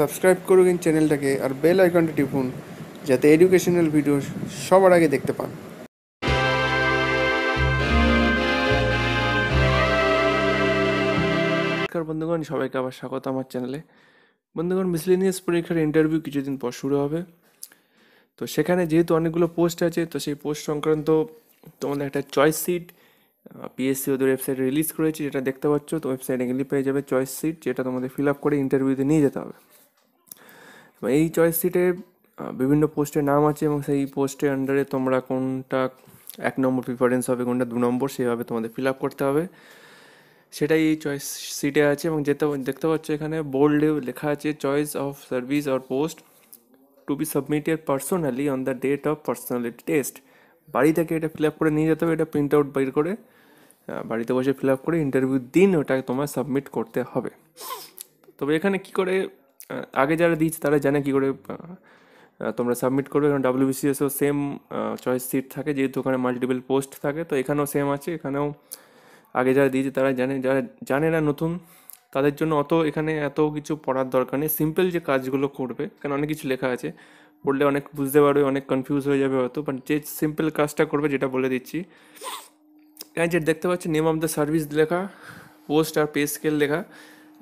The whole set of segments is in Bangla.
সাবস্ক্রাইব করুন চ্যানেলটাকে আর বেল আইকনটি টিপুন যাতে এডুকেশনাল ভিডিও সবার আগে দেখতে পান নমস্কার বন্ধুগণ সবাইকে আবার স্বাগত আমার চ্যানেলে বন্ধুগণ মিসলিনিয়াস পরীক্ষার ইন্টারভিউ কিছুদিন পর শুরু হবে তো সেখানে যেহেতু অনেকগুলো পোস্ট আছে তো সেই পোস্ট সংক্রান্ত তোমাদের একটা চয়েস সিট পিএসসি ওদের ওয়েবসাইটে রিলিজ করেছে যেটা দেখতে পাচ্ছ তো ওয়েবসাইটে গেলে পেয়ে যাবে চয়েস সিট যেটা তোমাদের ফিল আপ করে ইন্টারভিউতে নিয়ে যেতে হবে মানে এই চয়েস সিটে বিভিন্ন পোস্টের নাম আছে এবং সেই পোস্টের আন্ডারে তোমরা কোনটা এক নম্বর প্রিফারেন্স হবে কোনটা দু নম্বর সেভাবে তোমাদের ফিল আপ করতে হবে সেটাই এই চয়েস সিটে আছে এবং যেতে দেখতে পাচ্ছ এখানে বোল্ডে লেখা আছে choice of service or post to be submitted personally on the date of personality test বাড়ি থেকে এটা ফিল আপ করে নিয়ে যেতে হবে এটা প্রিন্ট আউট বাইর করে বাড়িতে বসে ফিল আপ করে ইন্টারভিউ দিন ওটাকে তোমার সাবমিট করতে হবে তবে এখানে কি করে আগে যারা দিয়েছে তারা জানে কী করে তোমরা সাবমিট করবে কারণ ডাব্লিউবিসিএসও সেম চয়েস সিট থাকে যেহেতু ওখানে মাল্টিপল পোস্ট থাকে তো এখানেও সেম আছে এখানেও আগে যারা দিয়েছে তারা জানে যারা জানে না নতুন তাদের জন্য অত এখানে এত কিছু পড়ার দরকার নেই সিম্পল যে কাজগুলো করবে কারণ অনেক কিছু লেখা আছে পড়লে অনেক বুঝতে পারবে অনেক কনফিউজ হয়ে যাবে হয়তো বাট যে সিম্পল কাজটা করবে যেটা বলে দিচ্ছি এখানে যেটা দেখতে পাচ্ছি নেম অফ দ্য সার্ভিস লেখা পোস্ট আর পে স্কেল লেখা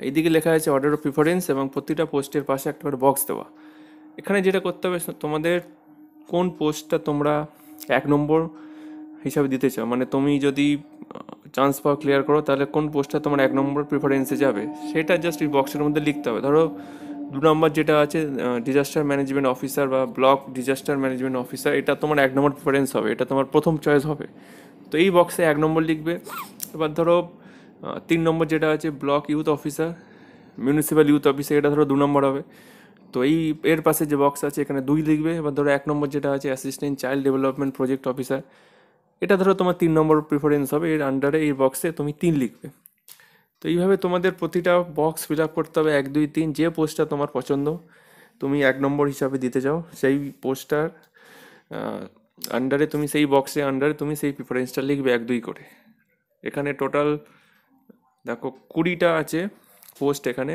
এইদিকে লেখা আছে অর্ডার অফ প্রিফারেন্স এবং প্রতিটা পোস্টের পাশে একটা করে বক্স দেওয়া এখানে যেটা করতে হবে তোমাদের কোন পোস্টটা তোমরা এক নম্বর হিসাবে দিতে চাও মানে তুমি যদি চান্স পাওয়া ক্লিয়ার করো তাহলে কোন পোস্টটা তোমার এক নম্বর প্রিফারেন্সে যাবে সেটা জাস্ট এই বক্সের মধ্যে লিখতে হবে ধরো দু নম্বর যেটা আছে ডিজাস্টার ম্যানেজমেন্ট অফিসার বা ব্লক ডিজাস্টার ম্যানেজমেন্ট অফিসার এটা তোমার এক নম্বর প্রিফারেন্স হবে এটা তোমার প্রথম চয়েস হবে তো এই বক্সে এক নম্বর লিখবে এবার ধরো তিন নম্বর যেটা আছে block youth officer municipal youth officer এটা ধরো দু নম্বর হবে তো এই এর পাশে যে বক্স আছে এখানে দুই লিখবে এবার ধরো এক নম্বর যেটা আছে assistant child development project officer এটা ধরো তোমার তিন নম্বর প্রিফারেন্স হবে এর আন্ডারে এই বক্সে তুমি তিন লিখবে তো এইভাবে তোমাদের প্রতিটা বক্স ফিল আপ করতে হবে এক দুই তিন যে পোস্টটা তোমার পছন্দ তুমি এক নম্বর হিসাবে দিতে চাও সেই পোস্টটার আন্ডারে তুমি সেই বক্সে আন্ডারে তুমি সেই প্রিফারেন্সটা লিখবে এক দুই করে এখানে টোটাল দেখো কুড়িটা আছে পোস্ট এখানে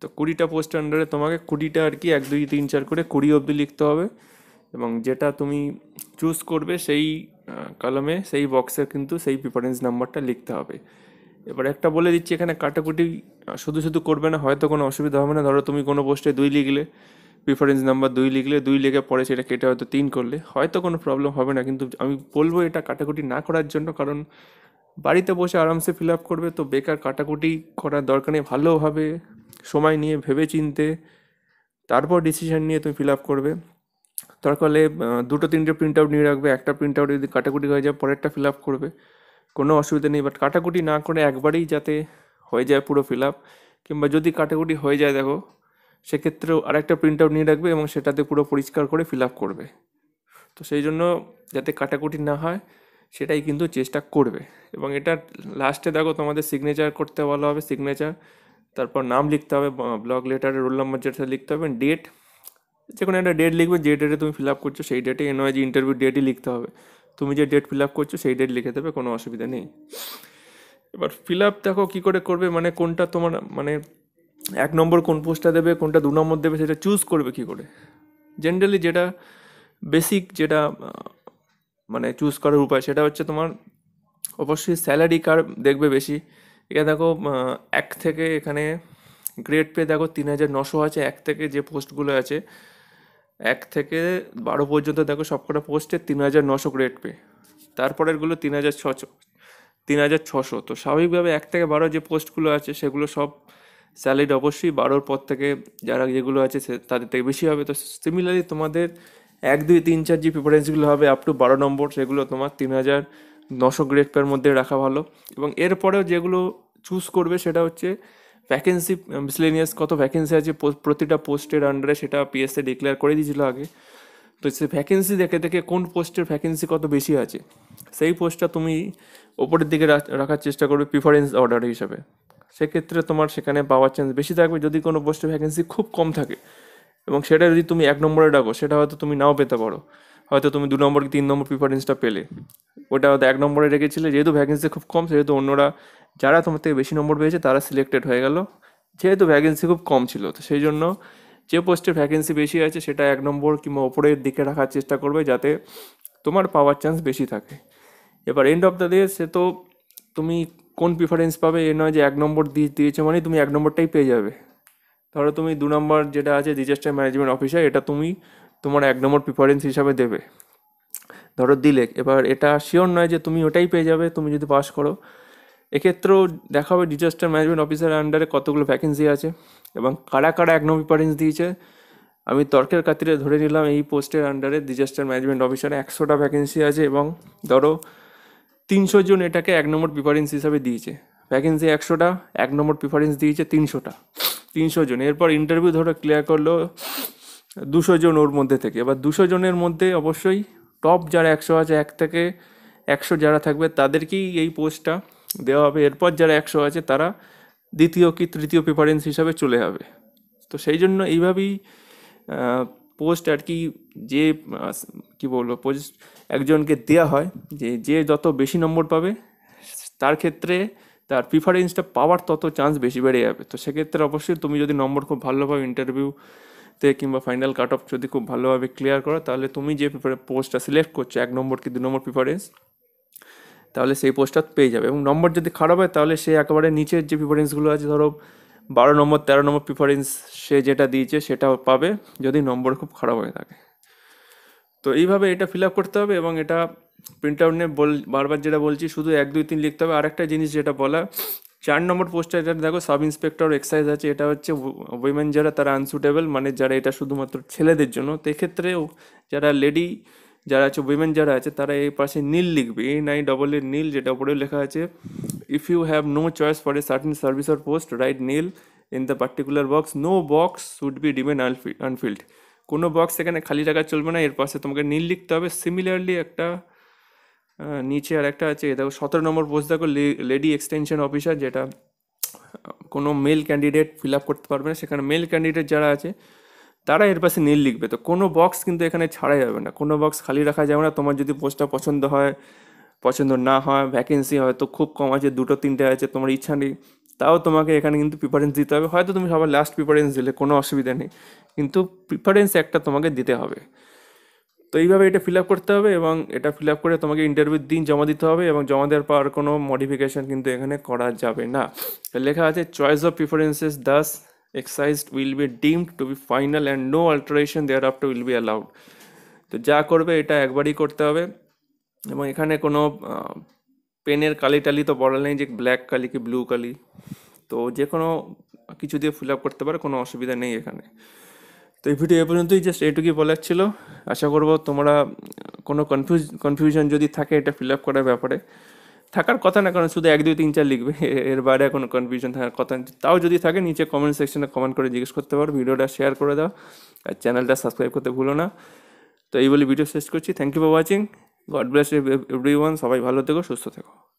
তো কুড়িটা পোস্টের আন্ডারে তোমাকে কুড়িটা আর কি এক দুই তিন চার করে কুড়ি অবধি লিখতে হবে এবং যেটা তুমি চুজ করবে সেই কলমে সেই বক্সে কিন্তু সেই প্রিফারেন্স নাম্বারটা লিখতে হবে এবার একটা বলে দিচ্ছি এখানে কাটাকুটি শুধু শুধু করবে না হয়তো কোনো অসুবিধা হবে না ধরো তুমি কোনো পোস্টে দুই লিখলে প্রিফারেন্স নাম্বার দুই লিখলে দুই লিখে পরে সেটা কেটে হয়তো তিন করলে হয়তো কোনো প্রবলেম হবে না কিন্তু আমি বলবো এটা কাটাকুটি না করার জন্য কারণ বাড়িতে বসে আরামসে ফিল আপ করবে তো বেকার কাটাকুটি করার দরকার নেই ভালোভাবে সময় নিয়ে ভেবে চিনতে তারপর ডিসিশান নিয়ে তুমি ফিল আপ করবে তার ফলে দুটো তিনটে প্রিন্ট আউট নিয়ে রাখবে একটা প্রিন্ট আউট যদি কাটাকুটি হয়ে যায় পরেরটা ফিল আপ করবে কোনো অসুবিধা নেই বাট কাটাকুটি না করে একবারেই যাতে হয়ে যায় পুরো ফিল আপ কিংবা যদি কাটাকুটি হয়ে যায় দেখো সেক্ষেত্রেও আরেকটা প্রিন্ট আউট নিয়ে রাখবে এবং সেটাতে পুরো পরিষ্কার করে ফিল আপ করবে তো সেই জন্য যাতে কাটাকুটি না হয় সেটাই কিন্তু চেষ্টা করবে এবং এটা লাস্টে দেখো তোমাদের সিগনেচার করতে বলা হবে সিগনেচার তারপর নাম লিখতে হবে ব্লগ লেটারে রোল নম্বর যেটা লিখতে হবে ডেট যে কোনো একটা ডেট লিখবে যে ডেটে তুমি ফিল আপ করছো সেই ডেটে এন নয় যে ইন্টারভিউ ডেটই লিখতে হবে তুমি যে ডেট ফিল আপ করছো সেই ডেট লিখে দেবে কোনো অসুবিধা নেই এবার ফিল আপ দেখো কী করে করবে মানে কোনটা তোমার মানে এক নম্বর কোন পোস্টটা দেবে কোনটা দু নম্বর দেবে সেটা চুজ করবে কী করে জেনারেলি যেটা বেসিক যেটা মানে চুজ করার উপায় সেটা হচ্ছে তোমার অবশ্যই স্যালারি কার দেখবে বেশি এখানে দেখো এক থেকে এখানে গ্রেড পে দেখো তিন হাজার নশো আছে এক থেকে যে পোস্টগুলো আছে এক থেকে বারো পর্যন্ত দেখো সবকটা পোস্টে তিন হাজার নশো গ্রেড পে তারপরেরগুলো তিন হাজার ছশো তিন হাজার ছশো তো স্বাভাবিকভাবে এক থেকে বারো যে পোস্টগুলো আছে সেগুলো সব স্যালারি অবশ্যই বারোর পর থেকে যারা যেগুলো আছে সে তাদের থেকে বেশি হবে তো সিমিলারলি তোমাদের এক দুই তিন চার যে প্রিফারেন্সগুলো হবে আপ টু বারো নম্বর সেগুলো তোমার তিন হাজার নশো গ্রেড পের মধ্যে রাখা ভালো এবং এরপরেও যেগুলো চুজ করবে সেটা হচ্ছে ভ্যাকেন্সি মিসলেনিয়াস কত ভ্যাকেন্সি আছে প্রতিটা পোস্টের আন্ডারে সেটা পিএসসি ডিক্লেয়ার করে দিয়েছিল আগে তো সে ভ্যাকেন্সি দেখে দেখে কোন পোস্টের ভ্যাকেন্সি কত বেশি আছে সেই পোস্টটা তুমি ওপরের দিকে রাখার চেষ্টা করবে প্রিফারেন্স অর্ডার হিসাবে সেক্ষেত্রে তোমার সেখানে পাওয়ার চান্স বেশি থাকবে যদি কোনো পোস্টের ভ্যাকেন্সি খুব কম থাকে এবং সেটা যদি তুমি এক নম্বরে ডাকো সেটা হয়তো তুমি নাও পেতে পারো হয়তো তুমি দু নম্বর তিন নম্বর প্রিফারেন্সটা পেলে ওটা হয়তো এক নম্বরে রেখেছিলে যেহেতু ভ্যাকেন্সি খুব কম সেহেতু অন্যরা যারা তোমার থেকে বেশি নম্বর পেয়েছে তারা সিলেক্টেড হয়ে গেল যেহেতু ভ্যাকেন্সি খুব কম ছিল তো সেই জন্য যে পোস্টের ভ্যাকেন্সি বেশি আছে সেটা এক নম্বর কিংবা ওপরের দিকে রাখার চেষ্টা করবে যাতে তোমার পাওয়ার চান্স বেশি থাকে এবার এন্ড অফ দ্য ডে সে তো তুমি কোন প্রিফারেন্স পাবে এ নয় যে এক নম্বর দিয়ে দিয়েছে মানে তুমি এক নম্বরটাই পেয়ে যাবে ধরো তুমি দু নম্বর যেটা আছে ডিজাস্টার ম্যানেজমেন্ট অফিসার এটা তুমি তোমার এক নম্বর প্রিফারেন্স হিসাবে দেবে ধরো দিলে এবার এটা শিওর নয় যে তুমি ওটাই পেয়ে যাবে তুমি যদি পাস করো এক্ষেত্রেও দেখা হবে ডিজাস্টার ম্যানেজমেন্ট অফিসারের আন্ডারে কতগুলো ভ্যাকেন্সি আছে এবং কারা কারা এক নম্বর প্রিফারেন্স দিয়েছে আমি তর্কের খাতিরে ধরে নিলাম এই পোস্টের আন্ডারে ডিজাস্টার ম্যানেজমেন্ট অফিসারে একশোটা ভ্যাকেন্সি আছে এবং ধরো তিনশো জন এটাকে এক নম্বর প্রিফারেন্স হিসাবে দিয়েছে ভ্যাকেন্সি একশোটা এক নম্বর প্রিফারেন্স দিয়েছে তিনশোটা তিনশো জন এরপর ইন্টারভিউ ধরো ক্লিয়ার করলো দুশো জন ওর মধ্যে থেকে এবার দুশো জনের মধ্যে অবশ্যই টপ যারা একশো আছে এক থেকে একশো যারা থাকবে তাদেরকেই এই পোস্টটা দেওয়া হবে এরপর যারা একশো আছে তারা দ্বিতীয় কি তৃতীয় প্রিফারেন্স হিসাবে চলে যাবে তো সেই জন্য এইভাবেই পোস্ট আর কি যে কি বলবো পোস্ট একজনকে দেওয়া হয় যে যে যত বেশি নম্বর পাবে তার ক্ষেত্রে তার প্রিফারেন্সটা পাওয়ার তত চান্স বেশি বেড়ে যাবে তো সেক্ষেত্রে অবশ্যই তুমি যদি নম্বর খুব ভালোভাবে ইন্টারভিউতে কিংবা ফাইনাল কাট অফ যদি খুব ভালোভাবে ক্লিয়ার করো তাহলে তুমি যে পোস্টটা সিলেক্ট করছো এক নম্বর কি দু নম্বর প্রিফারেন্স তাহলে সেই পোস্টটা পেয়ে যাবে এবং নম্বর যদি খারাপ হয় তাহলে সে একেবারে নিচের যে প্রিফারেন্সগুলো আছে ধরো বারো নম্বর তেরো নম্বর প্রিফারেন্স সে যেটা দিয়েছে সেটা পাবে যদি নম্বর খুব খারাপ হয়ে থাকে তো এইভাবে এটা ফিল আপ করতে হবে এবং এটা প্রিন্ট আউট নিয়ে বল বারবার যেটা বলছি শুধু এক দুই তিন লিখতে হবে আরেকটা জিনিস যেটা বলা চার নম্বর পোস্টার এটা দেখো সাব ইন্সপেক্টর এক্সাইজ আছে এটা হচ্ছে উইমেন যারা তারা আনসুটেবল মানে যারা এটা শুধুমাত্র ছেলেদের জন্য তো এক্ষেত্রেও যারা লেডি যারা আছে উইমেন যারা আছে তারা এই পাশে নীল লিখবে এই নাই ডবল এর নীল যেটা উপরেও লেখা আছে if you have no choice for a certain service or post write nil in the particular box no box should be deemed unfilled কোনো বক্স এখানে খালি রাখা চলবে না এর পাশে তোমাকে নীল লিখতে হবে সিমিলারলি একটা নিচে আর একটা আছে দেখো সতেরো নম্বর পোস্ট দেখো লেডি এক্সটেনশন অফিসার যেটা কোনো মেল ক্যান্ডিডেট ফিল আপ করতে পারবে না সেখানে মেল ক্যান্ডিডেট যারা আছে তারা এর পাশে নীল লিখবে তো কোনো বক্স কিন্তু এখানে ছাড়া যাবে না কোনো বক্স খালি রাখা যাবে না তোমার যদি পোস্টটা পছন্দ হয় পছন্দ না হয় ভ্যাকেন্সি হয়তো খুব কম আছে দুটো তিনটে আছে তোমার ইচ্ছা নেই তাও তোমাকে এখানে কিন্তু প্রিফারেন্স দিতে হবে হয়তো তুমি সবার লাস্ট প্রিফারেন্স দিলে কোনো অসুবিধা নেই কিন্তু প্রিফারেন্স একটা তোমাকে দিতে হবে তো এইভাবে এটা ফিল আপ করতে হবে এবং এটা ফিল আপ করে তোমাকে ইন্টারভিউর দিন জমা দিতে হবে এবং জমা দেওয়ার পর কোনো মডিফিকেশান কিন্তু এখানে করা যাবে না লেখা আছে চয়েস অফ প্রিফারেন্সেস দাস এক্সাইজ will be deemed to be final and no alteration there after will be allowed তো যা করবে এটা একবারই করতে হবে এবং এখানে কোনো পেনের কালি টালি তো বলা নেই যে ব্ল্যাক কালি কি ব্লু কালি তো যে কোনো কিছু দিয়ে ফিল আপ করতে পারে কোনো অসুবিধা নেই এখানে তো এই ভিডিও এ পর্যন্তই জাস্ট এটুকুই বলার ছিল আশা করব তোমরা কোনো কনফিউজ কনফিউশন যদি থাকে এটা ফিল আপ করার ব্যাপারে থাকার কথা না কারণ শুধু এক দুই তিন চার লিখবে এর বাইরে কোনো কনফিউশন থাকার কথা তাও যদি থাকে নিচে কমেন্ট সেকশনে কমেন্ট করে জিজ্ঞেস করতে পারো ভিডিওটা শেয়ার করে দাও আর চ্যানেলটা সাবস্ক্রাইব করতে ভুলো না তো এই বলে ভিডিও শেষ করছি thank you for watching God bless every one সবাই ভালো থেকো সুস্থ থেকো